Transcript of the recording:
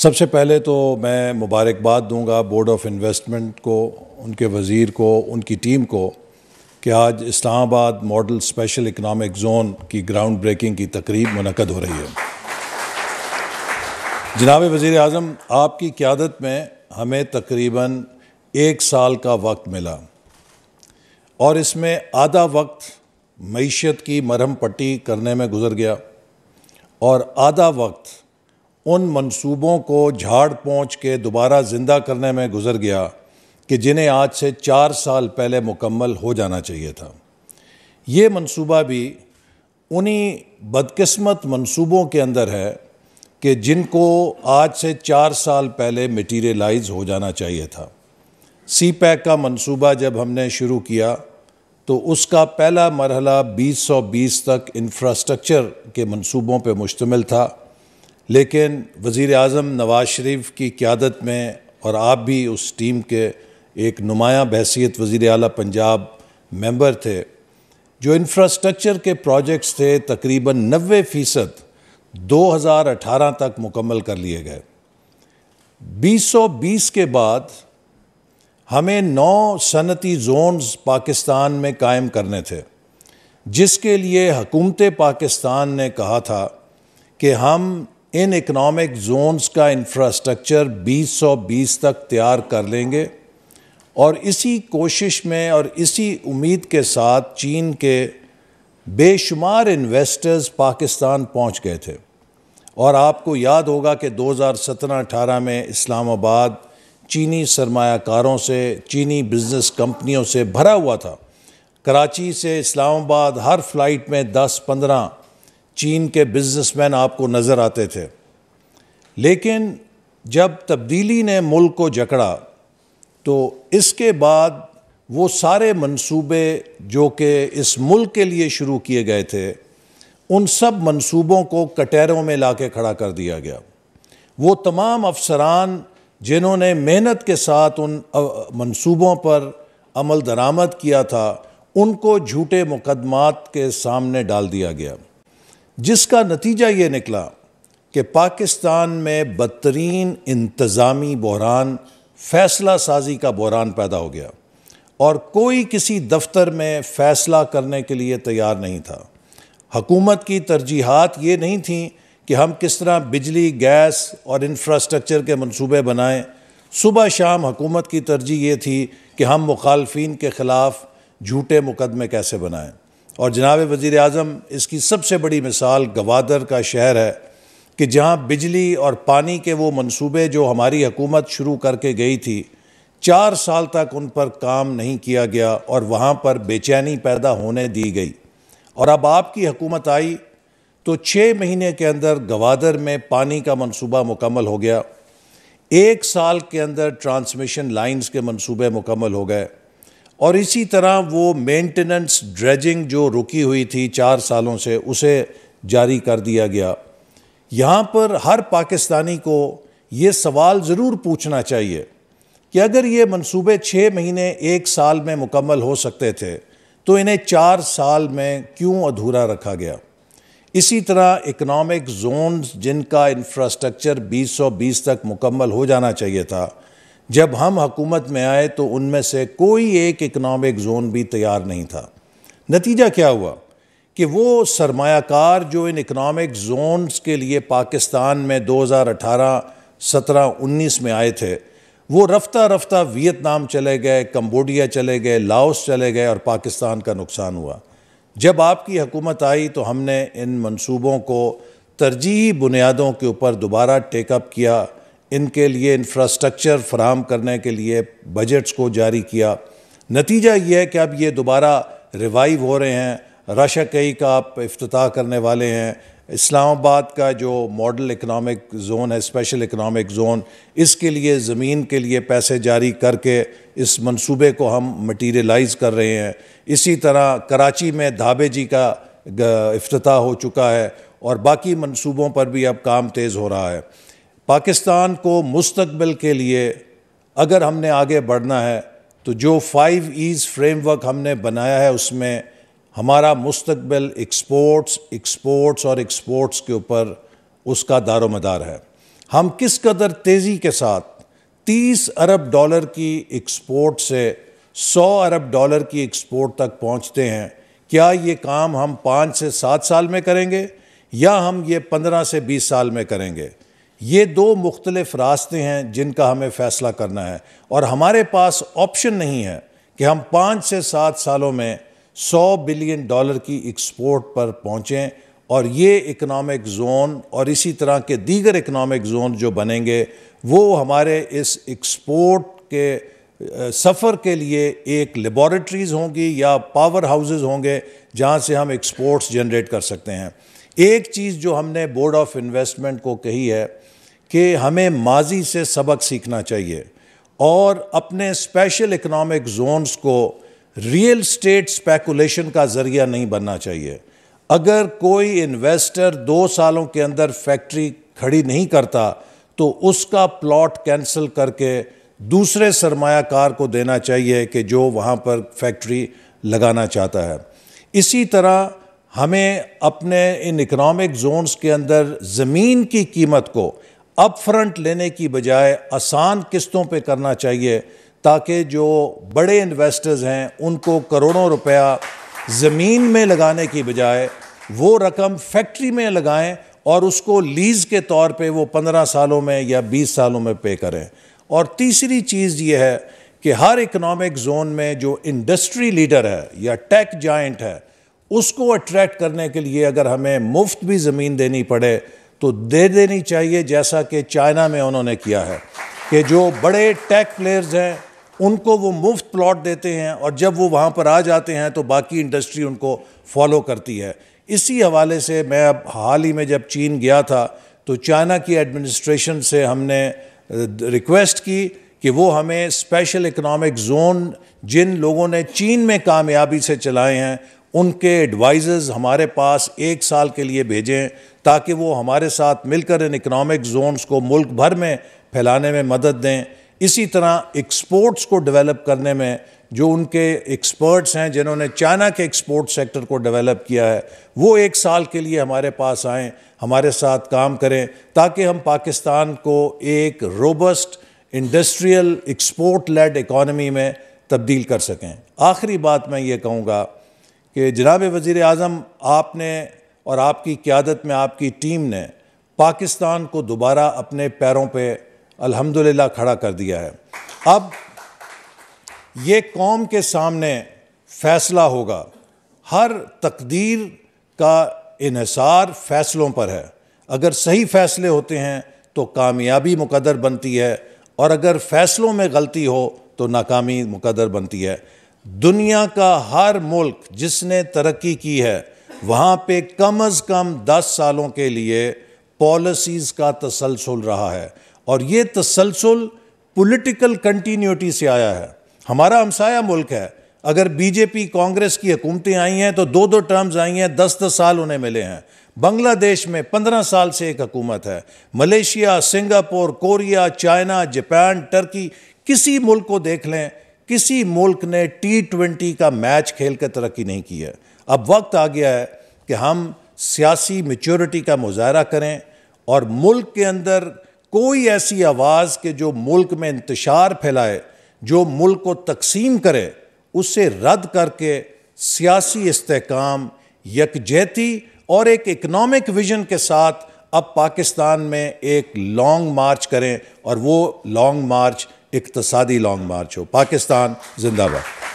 सबसे पहले तो मैं मुबारकबाद दूंगा बोर्ड ऑफ इन्वेस्टमेंट को उनके वज़ीर को उनकी टीम को कि आज Islamabad model special economic zone की ग्राउंड ब्रेकिंग की तकरीब मनकद हो रही है जनाब वज़ी अजम आपकी क्यादत में हमें तकरीबन एक साल का वक्त मिला और इसमें आधा वक्त मीशत की मरहम पट्टी करने में गुजर गया और आधा वक्त उन मंसूबों को झाड़ पहुँच के दोबारा ज़िंदा करने में गुजर गया कि जिन्हें आज से चार साल पहले मुकम्मल हो जाना चाहिए था ये मंसूबा भी उन्हीं बदकिस्मत मंसूबों के अंदर है कि जिनको आज से चार साल पहले मटीरियलाइज हो जाना चाहिए था सी पैक का मंसूबा जब हमने शुरू किया तो उसका पहला मरहला 2020 तक इंफ्रास्ट्रक्चर के मंसूबों पर मुश्तमिल था लेकिन वज़ी अजम नवाज शरीफ की क्यादत में और आप भी उस टीम के एक नुमाया बहसीत वज़ी अल पंजाब मेंबर थे जो इंफ्रास्ट्रक्चर के प्रोजेक्ट्स थे तकरीबन नबे फ़ीसद 2018 तक मुकम्मल कर लिए गए 2020 के बाद हमें नौ सनती जोन्स पाकिस्तान में कायम करने थे जिसके लिए हकूमत पाकिस्तान ने कहा था कि हम इन इकोनॉमिक जोन्स का इंफ्रास्ट्रक्चर 2020 तक तैयार कर लेंगे और इसी कोशिश में और इसी उम्मीद के साथ चीन के बेशुमार इन्वेस्टर्स पाकिस्तान पहुंच गए थे और आपको याद होगा कि 2017-18 में इस्लामाबाद चीनी सरमाकारों से चीनी बिज़नेस कंपनियों से भरा हुआ था कराची से इस्लामाबाद हर फ्लाइट में 10-15 चीन के बिजनेसमैन आपको नज़र आते थे लेकिन जब तब्दीली ने मुल्क को जकड़ा तो इसके बाद वो सारे मंसूबे जो कि इस मुल्क के लिए शुरू किए गए थे उन सब मंसूबों को कटहरों में ला के खड़ा कर दिया गया वो तमाम अफसरान जिन्होंने मेहनत के साथ उन मंसूबों पर अमल दरामद किया था उनको झूठे मुकदमात के सामने डाल दिया गया जिसका नतीजा ये निकला कि पाकिस्तान में बदतरीन इंतज़ामी बहरान फ़ैसला साजी का बहरान पैदा हो गया और कोई किसी दफ्तर में फ़ैसला करने के लिए तैयार नहीं था हकूमत की तरजीहत ये नहीं थी कि हम किस तरह बिजली गैस और इंफ्रास्ट्रक्चर के मंसूबे बनाएं सुबह शाम हकूमत की तरजीह ये थी कि हम मुखालफी के ख़िलाफ़ झूठे मुकदमे कैसे बनाएं और जनाब वज़ी अजम इसकी सबसे बड़ी मिसाल गवादर का शहर है कि जहाँ बिजली और पानी के वो मनसूबे जो हमारी हुकूमत शुरू करके गई थी चार साल तक उन पर काम नहीं किया गया और वहाँ पर बेचैनी पैदा होने दी गई और अब आपकी हकूमत आई तो छः महीने के अंदर गवादर में पानी का मनसूबा मुकम्मल हो गया एक साल के अंदर ट्रांसमिशन लाइन्स के मनसूबे मुकम्मल हो गए और इसी तरह वो मेंटेनेंस ड्रेजिंग जो रुकी हुई थी चार सालों से उसे जारी कर दिया गया यहाँ पर हर पाकिस्तानी को ये सवाल ज़रूर पूछना चाहिए कि अगर ये मंसूबे छः महीने एक साल में मुकम्मल हो सकते थे तो इन्हें चार साल में क्यों अधूरा रखा गया इसी तरह इकनॉमिक जोन्स जिनका इंफ्रास्ट्रक्चर 2020 तक मुकम्मल हो जाना चाहिए था जब हम हकूमत में आए तो उनमें से कोई एक इकनॉमिक जोन भी तैयार नहीं था नतीजा क्या हुआ कि वो सरमाकार जो इन इकनॉमिक जोन्स के लिए पाकिस्तान में 2018, 17, 19 में आए थे वो रफ्ता रफ्ता वियतनाम चले गए कम्बोडिया चले गए लाओस चले गए और पाकिस्तान का नुकसान हुआ जब आपकी हकूमत आई तो हमने इन मंसूबों को तरजीही बुनियादों के ऊपर दोबारा टेकअप किया इनके लिए इंफ्रास्ट्रक्चर फ्राहम करने के लिए बजट्स को जारी किया नतीजा ये है कि अब ये दोबारा रिवाइव हो रहे हैं रशा कई का आप अफ्ताह करने वाले हैं इस्लामाबाद का जो मॉडल इकनॉमिक जोन है स्पेशल इकनॉमिक जोन इसके लिए ज़मीन के लिए पैसे जारी करके इस मंसूबे को हम मटीरियलाइज कर रहे हैं इसी तरह कराची में धाबे जी का अफ्ताह हो चुका है और बाकी मंसूबों पर भी अब काम तेज़ हो रहा है पाकिस्तान को मुस्तबिल के लिए अगर हमने आगे बढ़ना है तो जो फाइव ईज़ फ्रेमवर्क हमने बनाया है उसमें हमारा मुस्तबिल एक्सपोर्ट्स एक्सपोर्ट्स और एक्सपोर्ट्स के ऊपर उसका दारोमदार है हम किस कदर तेज़ी के साथ 30 अरब डॉलर की एक्सपोर्ट से 100 अरब डॉलर की एक्सपोर्ट तक पहुंचते हैं क्या ये काम हम पाँच से सात साल में करेंगे या हम ये पंद्रह से बीस साल में करेंगे ये दो मुख्तलिफ रास्ते हैं जिनका हमें फ़ैसला करना है और हमारे पास ऑप्शन नहीं है कि हम पाँच से सात सालों में सौ बिलियन डॉलर की एक्सपोर्ट पर पहुँचें और ये इकनॉमिक जोन और इसी तरह के दीगर इकनॉमिक जोन जो बनेंगे वो हमारे इस एक्सपोर्ट के सफ़र के लिए एक लेबॉरेटरीज़ होंगी या पावर हाउसेज़ होंगे जहाँ से हम एक्सपोर्ट्स जनरेट कर सकते हैं एक चीज़ जो हमने बोर्ड ऑफ इन्वेस्टमेंट को कही है कि हमें माजी से सबक सीखना चाहिए और अपने स्पेशल इकोनॉमिक जोन्स को रियल स्टेट स्पेकुलेशन का ज़रिया नहीं बनना चाहिए अगर कोई इन्वेस्टर दो सालों के अंदर फैक्ट्री खड़ी नहीं करता तो उसका प्लॉट कैंसिल करके दूसरे सरमायाकार को देना चाहिए कि जो वहाँ पर फैक्ट्री लगाना चाहता है इसी तरह हमें अपने इन इकनॉमिक जोन्स के अंदर ज़मीन की कीमत को अप फ्रंट लेने की बजाय आसान किस्तों पे करना चाहिए ताकि जो बड़े इन्वेस्टर्स हैं उनको करोड़ों रुपया ज़मीन में लगाने की बजाय वो रकम फैक्ट्री में लगाएं और उसको लीज़ के तौर पे वो पंद्रह सालों में या बीस सालों में पे करें और तीसरी चीज़ ये है कि हर इकनॉमिक जोन में जो इंडस्ट्री लीडर है या टेक जाइंट है उसको अट्रैक्ट करने के लिए अगर हमें मुफ्त भी ज़मीन देनी पड़े तो दे देनी चाहिए जैसा कि चाइना में उन्होंने किया है कि जो बड़े टेक प्लेयर्स हैं उनको वो मुफ्त प्लॉट देते हैं और जब वो वहाँ पर आ जाते हैं तो बाकी इंडस्ट्री उनको फॉलो करती है इसी हवाले से मैं अब हाल ही में जब चीन गया था तो चाइना की एडमिनिस्ट्रेशन से हमने रिक्वेस्ट की कि वो हमें स्पेशल इकोनॉमिक जोन जिन लोगों ने चीन में कामयाबी से चलाए हैं उनके एडवाइजर्स हमारे पास एक साल के लिए भेजें ताकि वो हमारे साथ मिलकर इन इकनॉमिक जोन्स को मुल्क भर में फैलाने में मदद दें इसी तरह एक्सपोर्ट्स को डेवलप करने में जो उनके एक्सपर्ट्स हैं जिन्होंने चाइना के एक्सपोर्ट सेक्टर को डेवलप किया है वो एक साल के लिए हमारे पास आएँ हमारे साथ काम करें ताकि हम पाकिस्तान को एक robust industrial export led economy में तब्दील कर सकें आखिरी बात मैं ये कहूँगा कि जनाब वज़ी अजम आपने और आपकी क्यादत में आपकी टीम ने पाकिस्तान को दोबारा अपने पैरों पे अलहमदिल्ला खड़ा कर दिया है अब ये कौम के सामने फ़ैसला होगा हर तकदीर का इसार फ़ैसलों पर है अगर सही फ़ैसले होते हैं तो कामयाबी मुकदर बनती है और अगर फ़ैसलों में गलती हो तो नाकामी मुकदर बनती है दुनिया का हर मुल्क जिसने तरक्की की है वहाँ पे कम अज़ कम दस सालों के लिए पॉलिसीज़ का तसलसल रहा है और ये तसलसल पॉलिटिकल कंटिन्यूटी से आया है हमारा हमसाया मुल्क है अगर बीजेपी कांग्रेस की हुकूमतें आई हैं तो दो दो टर्म्स आई हैं दस दस साल उन्हें मिले हैं बांग्लादेश में पंद्रह साल से एक हकूमत है Malaysia Singapore Korea China Japan Turkey किसी मुल्क को देख लें किसी मुल्क ने टी ट्वेंटी का मैच खेल कर तरक्की नहीं की है अब वक्त आ गया है कि हम सियासी मेच्योरिटी का मुजाहरा करें और मुल्क के अंदर कोई ऐसी आवाज़ के जो मुल्क में इंतशार फैलाए जो मुल्क को तकसीम करे उसे रद्द करके सियासी इसकाम यकजहती और एक इकनॉमिक विजन के साथ अब पाकिस्तान में एक लॉन्ग मार्च करें और वो लॉन्ग मार्च इकतसादी लॉन्ग मार्च हो पाकिस्तान जिंदाबाद